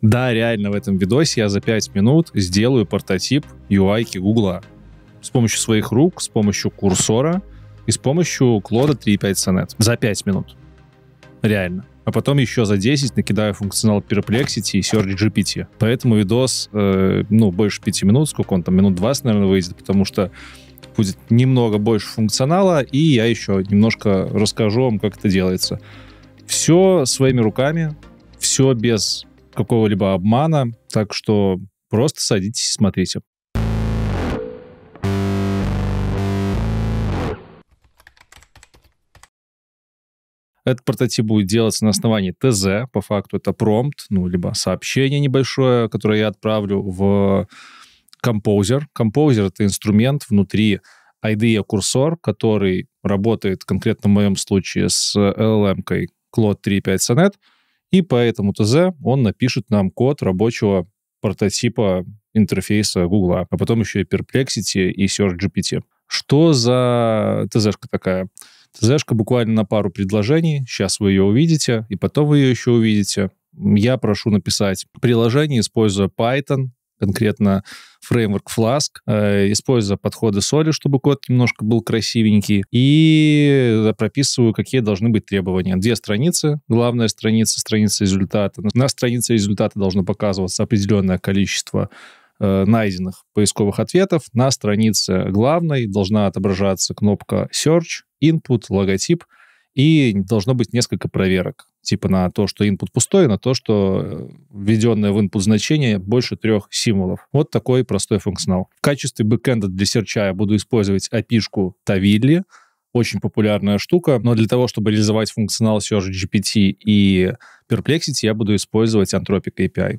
Да, реально в этом видосе я за 5 минут сделаю прототип ui Гугла с помощью своих рук, с помощью курсора и с помощью Клода 3.5 Sonnet. За 5 минут. Реально. А потом еще за 10 накидаю функционал Perplexity и Search GPT. Поэтому видос, э, ну, больше 5 минут, сколько он там, минут 20, наверное, выйдет, потому что будет немного больше функционала, и я еще немножко расскажу вам, как это делается. Все своими руками, все без какого-либо обмана, так что просто садитесь и смотрите. Этот прототип будет делаться на основании ТЗ, по факту это промпт, ну, либо сообщение небольшое, которое я отправлю в Composer. Composer — это инструмент внутри IDE курсор, который работает конкретно в моем случае с LLM-кой Claude 3.5 Sonnet — и по этому ТЗ он напишет нам код рабочего прототипа интерфейса Гугла, а потом еще и Perplexity и Search GPT. Что за ТЗшка такая? ТЗшка буквально на пару предложений, сейчас вы ее увидите, и потом вы ее еще увидите. Я прошу написать приложение, используя Python, конкретно фреймворк Flask, э, используя подходы соли, чтобы код немножко был красивенький, и э, прописываю, какие должны быть требования. Две страницы, главная страница, страница результата. На странице результата должно показываться определенное количество э, найденных поисковых ответов. На странице главной должна отображаться кнопка Search, Input, логотип — и должно быть несколько проверок, типа на то, что input пустой, на то, что э, введенное в input значение больше трех символов. Вот такой простой функционал. В качестве бэкэнда для серча я буду использовать API-шку Tavilli, очень популярная штука, но для того, чтобы реализовать функционал Search GPT и Perplexity, я буду использовать Anthropic API.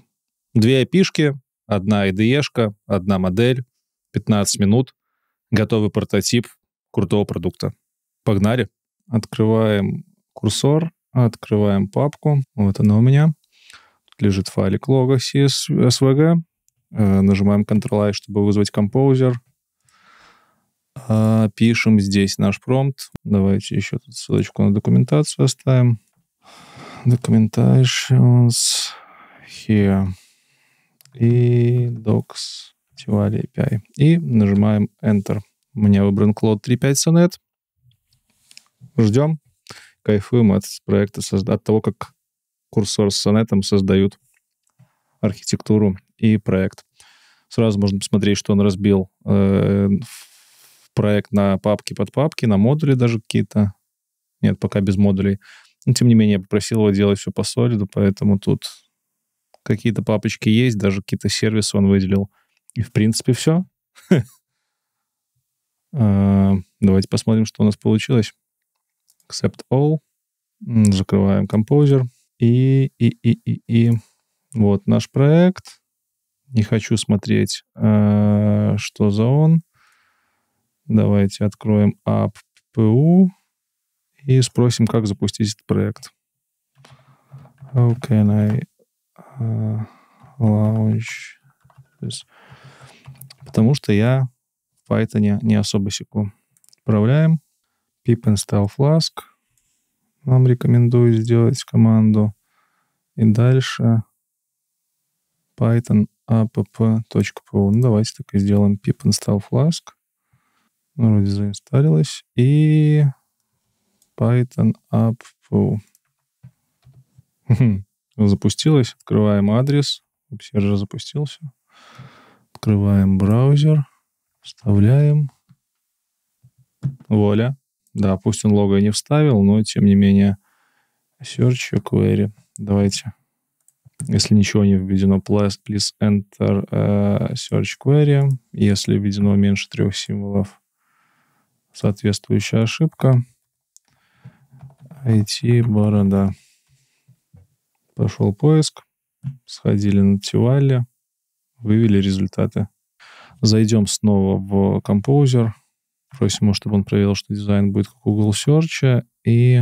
Две API-шки, одна IDE-шка, одна модель, 15 минут, готовый прототип крутого продукта. Погнали! открываем курсор, открываем папку. Вот она у меня. Тут лежит файлик лога CSVG. Э, нажимаем Ctrl-I, чтобы вызвать композер. А, пишем здесь наш промпт. Давайте еще тут ссылочку на документацию оставим. Documentations here. И docs. API. И нажимаем Enter. У меня выбран Cloud 3.5 Sonnet ждем, кайфуем от проекта, от того, как курсор с сонетом создают архитектуру и проект. Сразу можно посмотреть, что он разбил э, проект на папки под папки, на модули даже какие-то. Нет, пока без модулей. Но, тем не менее, я попросил его делать все по солиду, поэтому тут какие-то папочки есть, даже какие-то сервисы он выделил. И, в принципе, все. А, давайте посмотрим, что у нас получилось accept all, закрываем Composer и, и, и, и, и вот наш проект. Не хочу смотреть, э, что за он. Давайте откроем app.pu и спросим, как запустить этот проект. How can I uh, launch this? Потому что я в Python не особо секу. Отправляем. Pip install Flask нам рекомендую сделать команду. И дальше python app.po. Ну, давайте так и сделаем pip install flask. Ну, вроде заинсталилось. И python app.po. Хм, запустилось. Открываем адрес. Сервер запустился. Открываем браузер. Вставляем. Воля. Да, пусть он лого не вставил, но тем не менее. Search query. Давайте. Если ничего не введено, please, please enter uh, search query. Если введено меньше трех символов, соответствующая ошибка. IT борода. Пошел поиск. Сходили на Тивали. Вывели результаты. Зайдем снова в Composer. Просим его, чтобы он проверил, что дизайн будет как Google Search, и,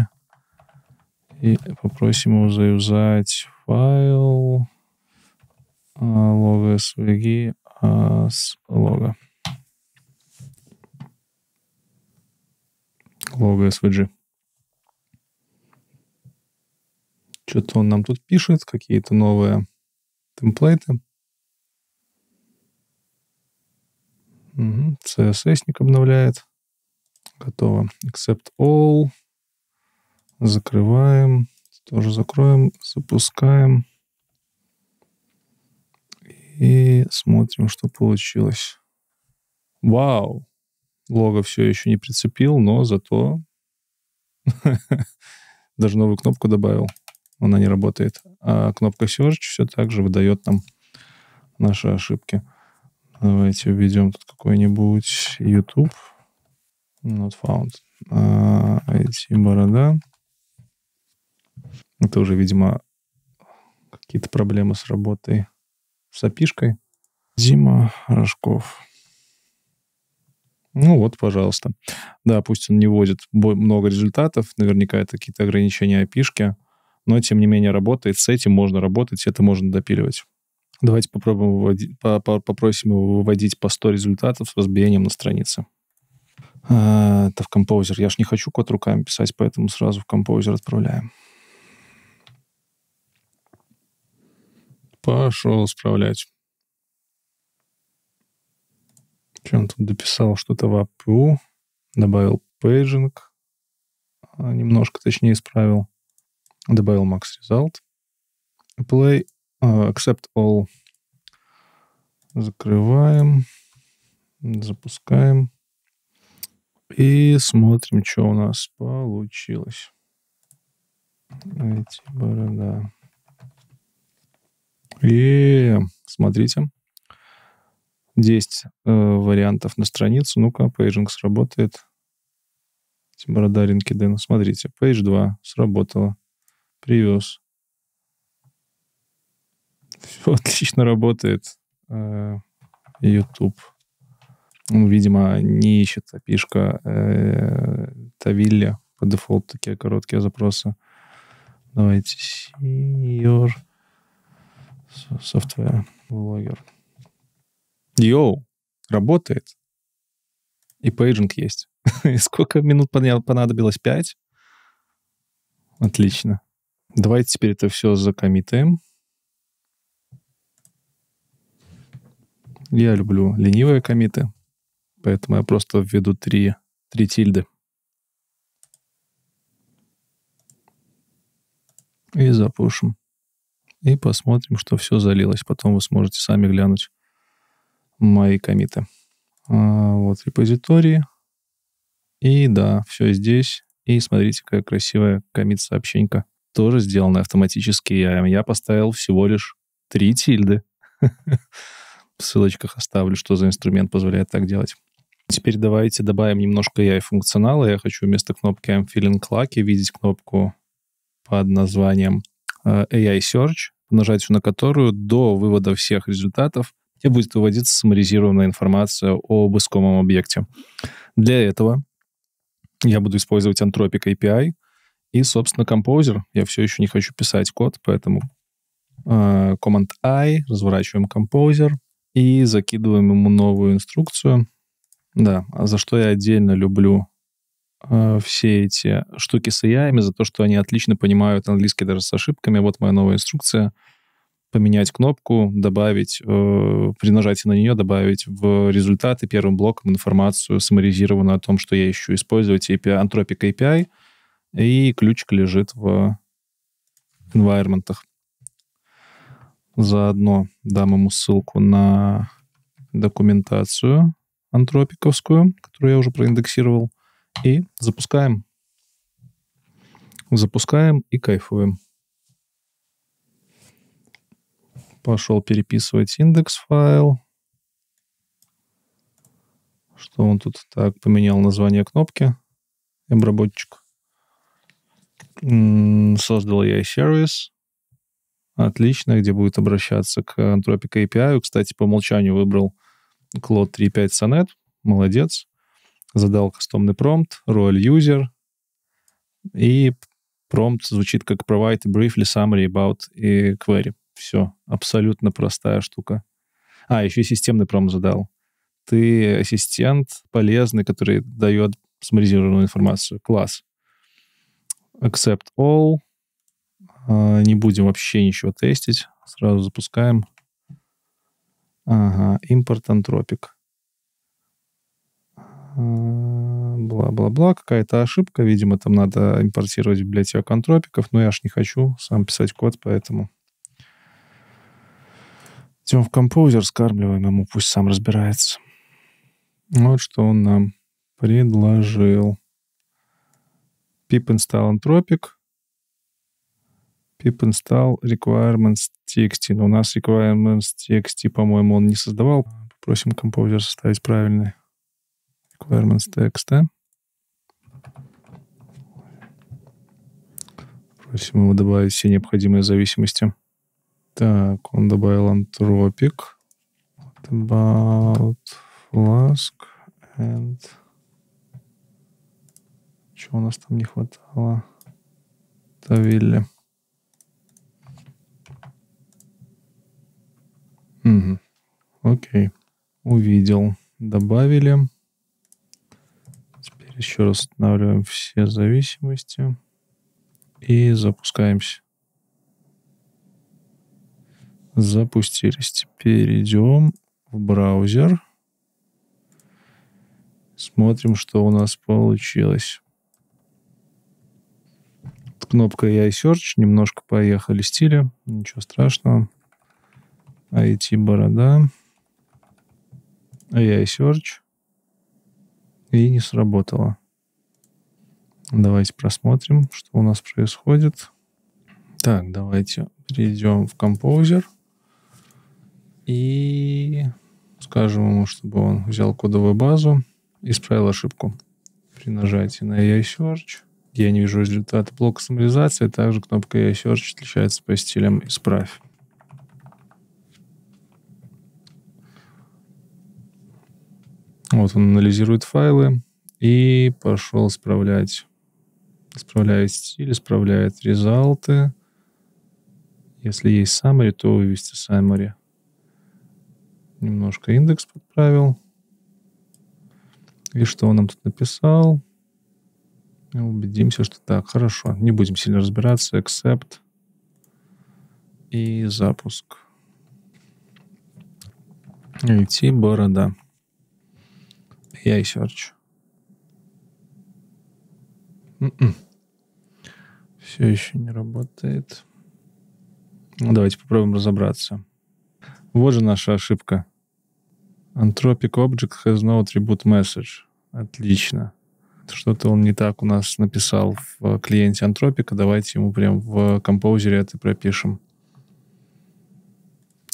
и попросим его заюзать файл а, лого SVG а, с лого. Лого SVG. Что-то он нам тут пишет, какие-то новые темплейты. Угу. CSS-ник обновляет. Готово. Accept all. Закрываем. Тоже закроем. Запускаем. И смотрим, что получилось. Вау! Лого все еще не прицепил, но зато даже новую кнопку добавил. Она не работает. А кнопка Search все так же выдает нам наши ошибки. Давайте введем тут какой-нибудь YouTube. Not found. А, эти борода. Это уже, видимо, какие-то проблемы с работой с опишкой. Дима Рожков. Ну вот, пожалуйста. Да, пусть он не вводит много результатов, наверняка это какие-то ограничения опишки, но тем не менее работает, с этим можно работать, это можно допиливать. Давайте попробуем выводить, попросим его выводить по 100 результатов с разбиением на странице. А, это в композер. Я же не хочу код руками писать, поэтому сразу в композер отправляем. Пошел справлять. Что он тут дописал? Что-то в APU. Добавил пейджинг. А, немножко точнее исправил. Добавил max result. Play Э, accept all. Закрываем. Запускаем. И смотрим, что у нас получилось. Эти борода. И смотрите. 10 э, вариантов на страницу. Ну-ка, пейджинг сработает. Борода LinkedIn. Смотрите, page 2 сработало. Привез. Все отлично работает. Э, YouTube. Ну, видимо, не ищет API-шка э, Тавилля по дефолту такие короткие запросы. Давайте senior software блогер. Йоу, работает. И пейджинг есть. сколько минут понадобилось? Пять? Отлично. Давайте теперь это все закоммитаем. Я люблю ленивые комиты, поэтому я просто введу три, три тильды. И запушим. И посмотрим, что все залилось. Потом вы сможете сами глянуть мои комиты. А, вот репозитории. И да, все здесь. И смотрите, какая красивая комит-сообщенька. Тоже сделанная автоматически. Я, я поставил всего лишь три тильды. в ссылочках оставлю, что за инструмент позволяет так делать. Теперь давайте добавим немножко AI-функционала. Я хочу вместо кнопки I'm feeling lucky видеть кнопку под названием э, AI Search, нажатию на которую до вывода всех результатов где будет выводиться саморизированная информация об искомом объекте. Для этого я буду использовать Anthropic API и, собственно, Composer. Я все еще не хочу писать код, поэтому э, Command-I, разворачиваем Composer — и закидываем ему новую инструкцию. Да, А за что я отдельно люблю э, все эти штуки с AI, за то, что они отлично понимают английский даже с ошибками. Вот моя новая инструкция. Поменять кнопку, добавить, э, при нажатии на нее добавить в результаты первым блоком информацию саморизированную о том, что я ищу использовать API, Anthropic API, и ключик лежит в environment. Заодно дам ему ссылку на документацию антропиковскую, которую я уже проиндексировал. И запускаем. Запускаем и кайфуем. Пошел переписывать индекс файл. Что он тут так поменял название кнопки? Обработчик. Создал я сервис. Отлично, где будет обращаться к Anthropic API. Кстати, по умолчанию выбрал Cloud 3.5 Sonnet. Молодец. Задал кастомный промпт, royal user. И промпт звучит как provide a briefly summary about и query. Все, абсолютно простая штука. А, еще и системный промпт задал. Ты ассистент полезный, который дает смаризированную информацию. Класс. Accept all, а, не будем вообще ничего тестить. Сразу запускаем. Ага, импорт антропик. А, бла-бла-бла, какая-то ошибка. Видимо, там надо импортировать библиотеку антропиков, но я аж не хочу сам писать код, поэтому... Идем в композер, скармливаем ему, пусть сам разбирается. Вот что он нам предложил. Pip install anthropic — pipinstall requirements txt. Но у нас requirements txt, по-моему, он не создавал. Попросим композер составить правильный requirements текста. Просим его добавить все необходимые зависимости. Так, он добавил антропик. What about flask and... Чего у нас там не хватало? Тавилли. Окей. Увидел. Добавили. Теперь еще раз устанавливаем все зависимости и запускаемся. Запустились. Теперь идем в браузер. Смотрим, что у нас получилось. Кнопка iSearch, немножко поехали стиля, ничего страшного. IT-борода, AI Search. И не сработало. Давайте просмотрим, что у нас происходит. Так, давайте перейдем в Composer. И скажем ему, чтобы он взял кодовую базу и исправил ошибку. При нажатии на AI Search я не вижу результата блока самореализации, также кнопка AI Search отличается по стилям «Исправь». Вот он анализирует файлы и пошел справлять. исправляет стиль, исправляет резалты. Если есть summary, то вывести summary. Немножко индекс подправил. И что он нам тут написал? Ну, убедимся, что так, хорошо. Не будем сильно разбираться. Accept и запуск. IT борода. Я Search. mm Все еще не работает. Ну, давайте попробуем разобраться. Вот же наша ошибка. Anthropic Object has no attribute message. Отлично. Что-то он не так у нас написал в э, клиенте Антропика. Давайте ему прям в композере это пропишем.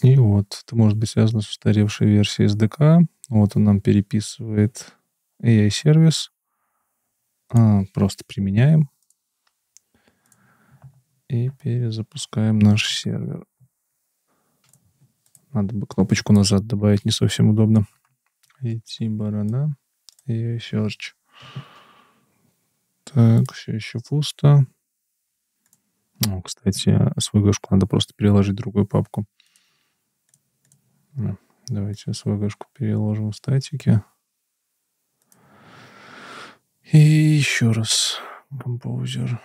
И вот это может быть связано с устаревшей версией SDK. Вот он нам переписывает AI-сервис. А, просто применяем. И перезапускаем наш сервер. Надо бы кнопочку назад добавить, не совсем удобно. Идти борода. и Search. Так, все еще пусто. Ну, кстати, свою гашку надо просто переложить в другую папку. Давайте svg переложим в статике. И еще раз композер.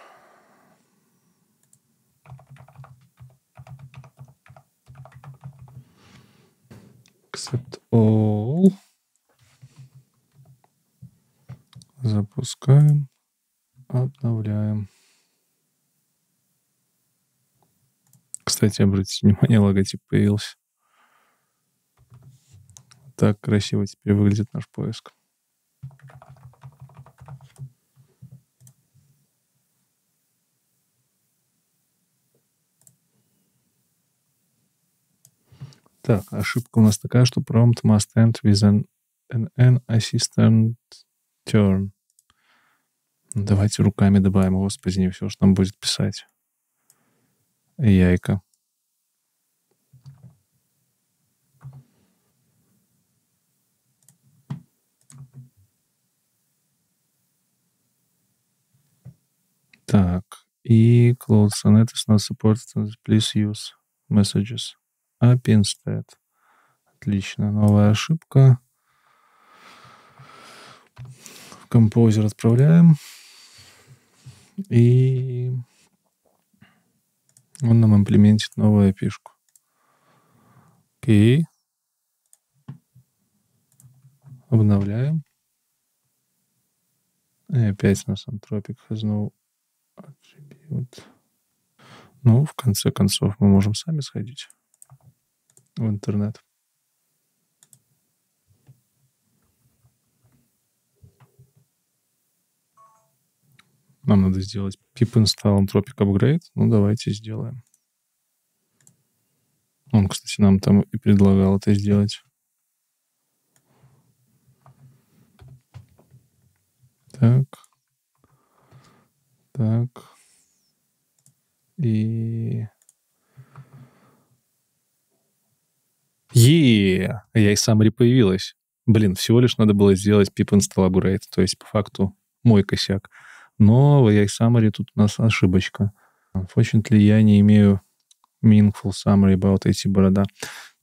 Accept all. Запускаем, обновляем. Кстати, обратите внимание, логотип появился так красиво теперь выглядит наш поиск. Так, ошибка у нас такая, что prompt must end with an, an, an assistant turn. Давайте руками добавим, господи, не все, что нам будет писать. Яйка. и clothes, and it is not supported. Please use messages. App а instead. Отлично. Новая ошибка. композер отправляем. И он нам имплементит новую API-шку. Окей. Обновляем. И опять у нас антропик has no вот. Ну, в конце концов, мы можем сами сходить в интернет. Нам надо сделать pip install anthropic upgrade. Ну, давайте сделаем. Он, кстати, нам там и предлагал это сделать. Так. Так. И... е а Я и сам появилась. Блин, всего лишь надо было сделать pip install upgrade, то есть по факту мой косяк. Но в AI Summary тут у нас ошибочка. Unfortunately, я не имею meaningful summary about эти борода.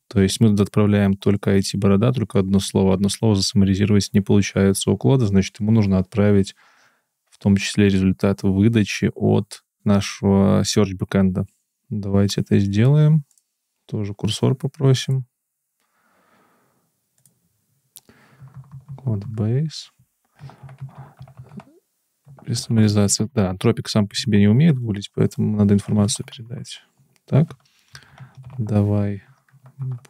То есть мы туда отправляем только эти борода, только одно слово. Одно слово засуммаризировать не получается у кода, значит, ему нужно отправить в том числе результат выдачи от нашего search бэкенда. Давайте это сделаем. Тоже курсор попросим. Codebase. Персонализация. Да, тропик сам по себе не умеет гулить, поэтому надо информацию передать. Так, давай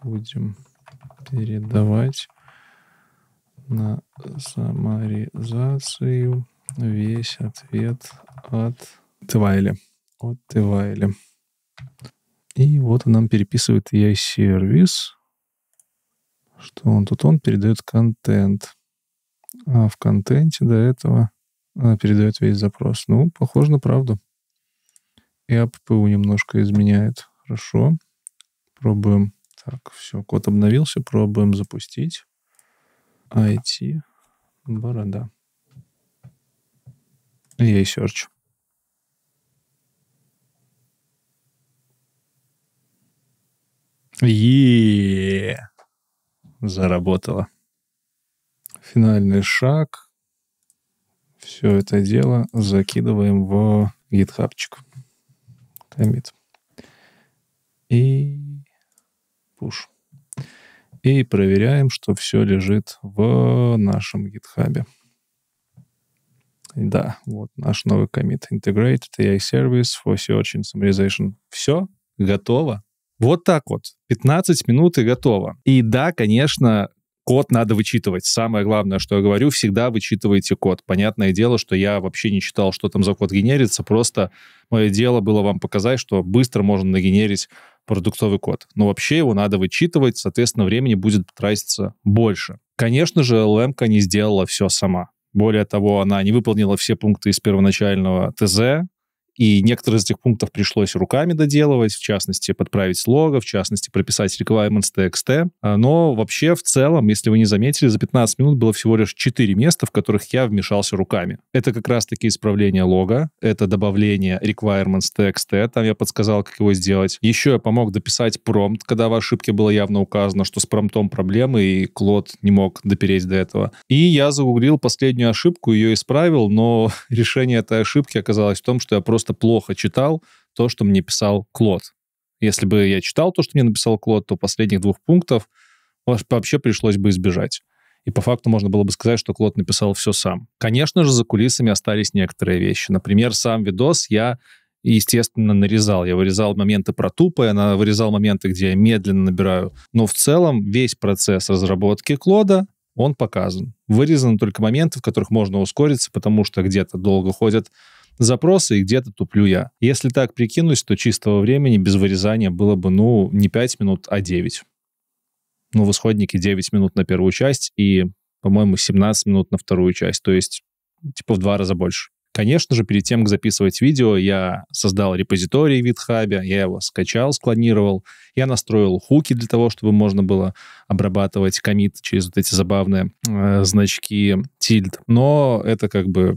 будем передавать на самаризацию весь ответ от Твайли, вот Твайли, И вот он нам переписывает EI-сервис. Что он тут? Он передает контент. А в контенте до этого а, передает весь запрос. Ну, похоже на правду. И АППУ немножко изменяет. Хорошо. Пробуем. Так, все, код обновился. Пробуем запустить. IT. Борода. EI-search. е Заработало. Финальный шаг. Все это дело закидываем в гитхабчик. Комит. И пуш. И проверяем, что все лежит в нашем гитхабе. Да, вот наш новый комит. Integrated AI Service for Search and Summarization. Все готово. Вот так вот. 15 минут и готово. И да, конечно, код надо вычитывать. Самое главное, что я говорю, всегда вычитывайте код. Понятное дело, что я вообще не читал, что там за код генерится, просто мое дело было вам показать, что быстро можно нагенерить продуктовый код. Но вообще его надо вычитывать, соответственно, времени будет тратиться больше. Конечно же, LM не сделала все сама. Более того, она не выполнила все пункты из первоначального ТЗ, и некоторые из этих пунктов пришлось руками доделывать, в частности, подправить лого, в частности, прописать requirements txt. А, но вообще, в целом, если вы не заметили, за 15 минут было всего лишь 4 места, в которых я вмешался руками. Это как раз-таки исправление лога, это добавление requirements txt, там я подсказал, как его сделать. Еще я помог дописать промпт, когда в ошибке было явно указано, что с промптом проблемы, и Клод не мог допереть до этого. И я загуглил последнюю ошибку, ее исправил, но решение этой ошибки оказалось в том, что я просто просто плохо читал то, что мне писал Клод. Если бы я читал то, что мне написал Клод, то последних двух пунктов вообще пришлось бы избежать. И по факту можно было бы сказать, что Клод написал все сам. Конечно же, за кулисами остались некоторые вещи. Например, сам видос я естественно, нарезал. Я вырезал моменты про тупо, я вырезал моменты, где я медленно набираю. Но в целом весь процесс разработки Клода, он показан. Вырезаны только моменты, в которых можно ускориться, потому что где-то долго ходят запросы, и где-то туплю я. Если так прикинуть, то чистого времени без вырезания было бы, ну, не 5 минут, а 9. Ну, в исходнике 9 минут на первую часть и, по-моему, 17 минут на вторую часть. То есть, типа, в два раза больше. Конечно же, перед тем, как записывать видео, я создал репозиторий VidHub, я его скачал, склонировал, я настроил хуки для того, чтобы можно было обрабатывать комит через вот эти забавные э, значки тильд. Но это как бы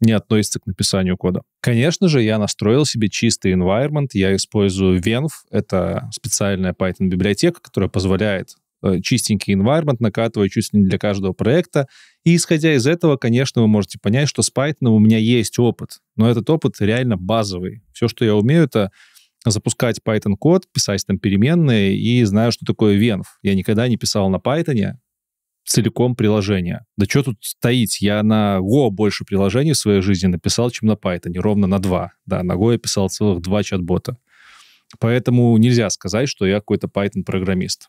не относится к написанию кода. Конечно же, я настроил себе чистый environment, я использую Venv, это специальная Python-библиотека, которая позволяет э, чистенький environment, накатывать чуть ли не для каждого проекта. И исходя из этого, конечно, вы можете понять, что с Python у меня есть опыт, но этот опыт реально базовый. Все, что я умею, это запускать Python-код, писать там переменные и знаю, что такое venv. Я никогда не писал на Python, целиком приложение. Да что тут стоить? Я на Go больше приложений в своей жизни написал, чем на Python, ровно на два. Да, на Go я писал целых два чат-бота. Поэтому нельзя сказать, что я какой-то Python-программист.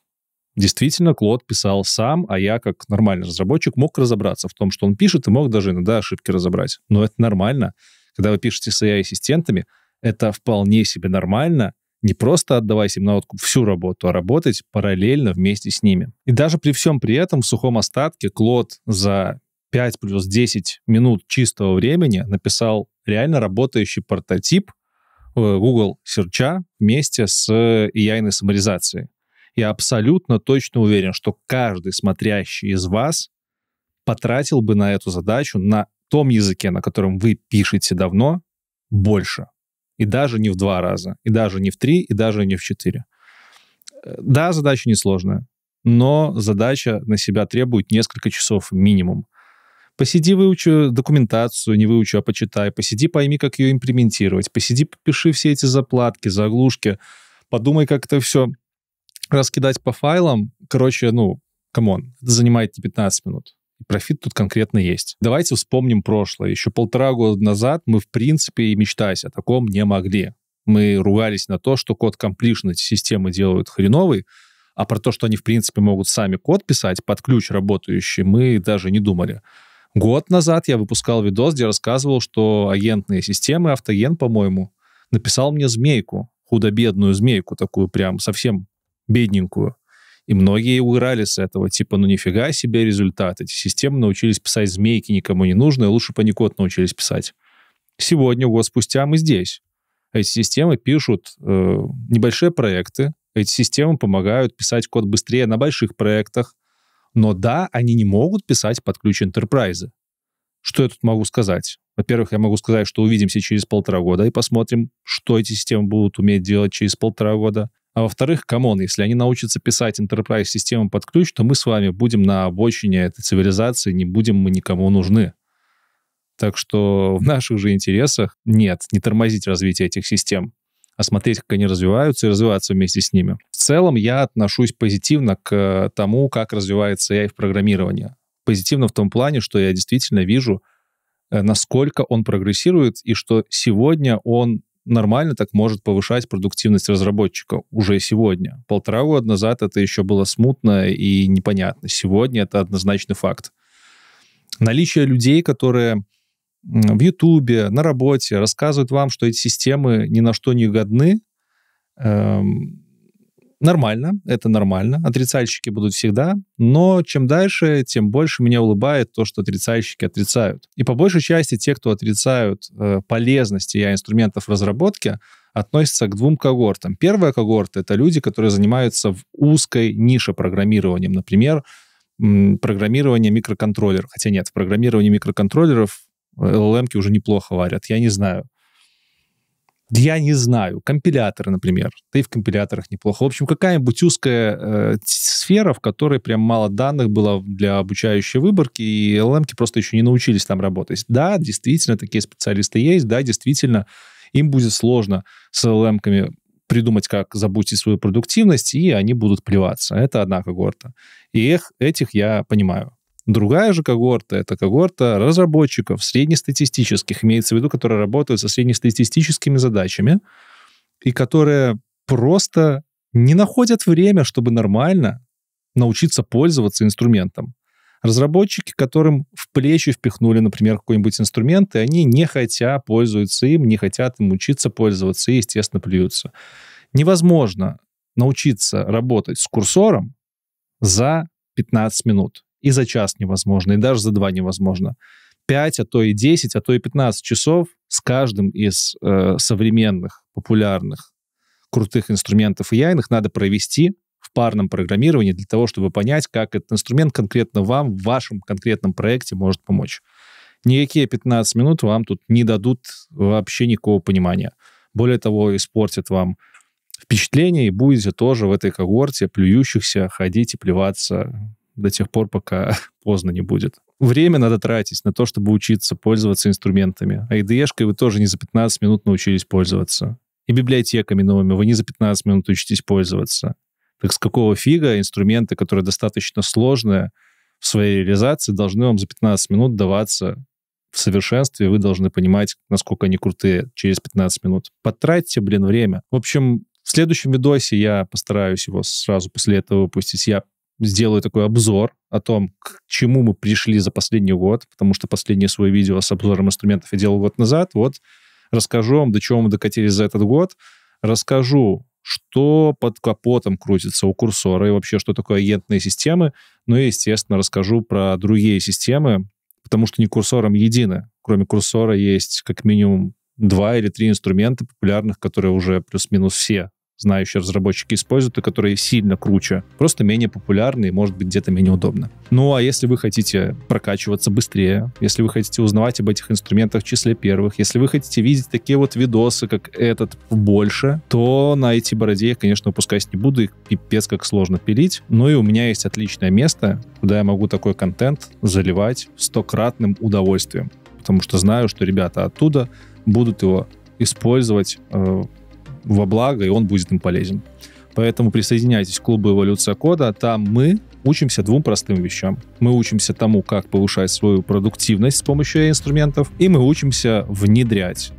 Действительно, Клод писал сам, а я, как нормальный разработчик, мог разобраться в том, что он пишет, и мог даже иногда ошибки разобрать. Но это нормально. Когда вы пишете с AI-ассистентами, это вполне себе нормально, не просто отдавай семнаводку всю работу, а работать параллельно вместе с ними. И даже при всем при этом в сухом остатке Клод за 5 плюс 10 минут чистого времени написал реально работающий прототип э, Google Search вместе с э, AI-ной саморизацией. Я абсолютно точно уверен, что каждый смотрящий из вас потратил бы на эту задачу на том языке, на котором вы пишете давно, больше. И даже не в два раза, и даже не в три, и даже не в четыре. Э, да, задача несложная, но задача на себя требует несколько часов минимум. Посиди, выучу документацию, не выучу, а почитай. Посиди, пойми, как ее имплементировать. Посиди, попиши все эти заплатки, заглушки. Подумай, как это все раскидать по файлам. Короче, ну, камон, это занимает не 15 минут профит тут конкретно есть. Давайте вспомним прошлое. Еще полтора года назад мы, в принципе, и мечтать о таком не могли. Мы ругались на то, что код completion эти системы делают хреновый, а про то, что они, в принципе, могут сами код писать под ключ работающий, мы даже не думали. Год назад я выпускал видос, где рассказывал, что агентные системы, автоген, по-моему, написал мне змейку, худобедную бедную змейку, такую прям совсем бедненькую. И многие угорали с этого, типа, ну нифига себе результат. Эти системы научились писать змейки никому не нужные, лучше бы они научились писать. Сегодня, год спустя, мы здесь. Эти системы пишут э, небольшие проекты, эти системы помогают писать код быстрее на больших проектах, но да, они не могут писать под ключ enterprise. Что я тут могу сказать? Во-первых, я могу сказать, что увидимся через полтора года и посмотрим, что эти системы будут уметь делать через полтора года. А во-вторых, камон, если они научатся писать enterprise систему под ключ, то мы с вами будем на обочине этой цивилизации, не будем мы никому нужны. Так что в наших же интересах нет, не тормозить развитие этих систем, а смотреть, как они развиваются и развиваться вместе с ними. В целом я отношусь позитивно к э, тому, как развивается AI в программировании. Позитивно в том плане, что я действительно вижу, э, насколько он прогрессирует, и что сегодня он нормально так может повышать продуктивность разработчика уже сегодня. Полтора года назад это еще было смутно и непонятно. Сегодня это однозначный факт. Наличие людей, которые в Ютубе, на работе рассказывают вам, что эти системы ни на что не годны, эм, Нормально, это нормально. Отрицальщики будут всегда, но чем дальше, тем больше меня улыбает то, что отрицальщики отрицают. И по большей части те, кто отрицают э, полезность я инструментов разработки, относятся к двум когортам. Первая когорта — это люди, которые занимаются в узкой нише программированием. Например, программирование микроконтроллеров. Хотя нет, в программировании микроконтроллеров LLM э, уже неплохо варят, я не знаю я не знаю, компиляторы, например, да и в компиляторах неплохо. В общем, какая-нибудь узкая э, сфера, в которой прям мало данных было для обучающей выборки, и LLM просто еще не научились там работать. Да, действительно, такие специалисты есть, да, действительно, им будет сложно с llm придумать, как забустить свою продуктивность, и они будут плеваться. Это одна когорта. И их, этих я понимаю. Другая же когорта — это когорта разработчиков среднестатистических, имеется в виду, которые работают со среднестатистическими задачами и которые просто не находят время, чтобы нормально научиться пользоваться инструментом. Разработчики, которым в плечи впихнули, например, какой-нибудь инструмент, и они не хотят пользоваться им, не хотят им учиться пользоваться и, естественно, плюются. Невозможно научиться работать с курсором за 15 минут и за час невозможно, и даже за два невозможно. 5, а то и 10, а то и 15 часов с каждым из э, современных, популярных, крутых инструментов и их надо провести в парном программировании для того, чтобы понять, как этот инструмент конкретно вам в вашем конкретном проекте может помочь. Никакие 15 минут вам тут не дадут вообще никакого понимания. Более того, испортят вам впечатление и будете тоже в этой когорте плюющихся ходить и плеваться до тех пор, пока поздно не будет. Время надо тратить на то, чтобы учиться пользоваться инструментами. А IDE-шкой вы тоже не за 15 минут научились пользоваться. И библиотеками новыми вы не за 15 минут учитесь пользоваться. Так с какого фига инструменты, которые достаточно сложные в своей реализации, должны вам за 15 минут даваться в совершенстве, вы должны понимать, насколько они крутые через 15 минут. Потратьте, блин, время. В общем, в следующем видосе я постараюсь его сразу после этого выпустить. Я сделаю такой обзор о том, к чему мы пришли за последний год, потому что последнее свое видео с обзором инструментов я делал год назад. Вот расскажу вам, до чего мы докатились за этот год. Расскажу, что под капотом крутится у курсора и вообще, что такое агентные системы. Ну и, естественно, расскажу про другие системы, потому что не курсором едино. Кроме курсора есть как минимум два или три инструмента популярных, которые уже плюс-минус все знающие разработчики используют, и которые сильно круче, просто менее популярны и, может быть, где-то менее удобно. Ну, а если вы хотите прокачиваться быстрее, если вы хотите узнавать об этих инструментах в числе первых, если вы хотите видеть такие вот видосы, как этот, больше, то на эти бороде я, конечно, упускать не буду, их пипец как сложно пилить. Ну и у меня есть отличное место, куда я могу такой контент заливать стократным удовольствием, потому что знаю, что ребята оттуда будут его использовать э, во благо, и он будет им полезен. Поэтому присоединяйтесь к клубу «Эволюция кода». Там мы учимся двум простым вещам. Мы учимся тому, как повышать свою продуктивность с помощью инструментов, и мы учимся внедрять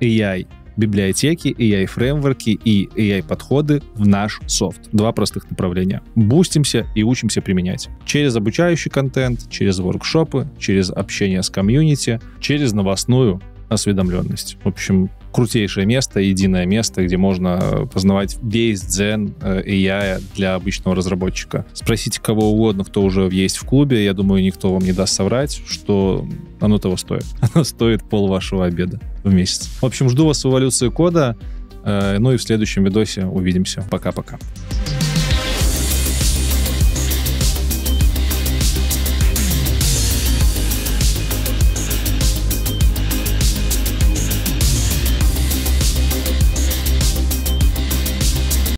AI библиотеки, AI-фреймворки и AI-подходы в наш софт. Два простых направления. Бустимся и учимся применять. Через обучающий контент, через воркшопы, через общение с комьюнити, через новостную осведомленность. В общем, крутейшее место, единое место, где можно э, познавать весь дзен и э, я для обычного разработчика. Спросите кого угодно, кто уже есть в клубе, я думаю, никто вам не даст соврать, что оно того стоит. Оно стоит пол вашего обеда в месяц. В общем, жду вас в эволюции кода. Э, ну и в следующем видосе увидимся. Пока-пока.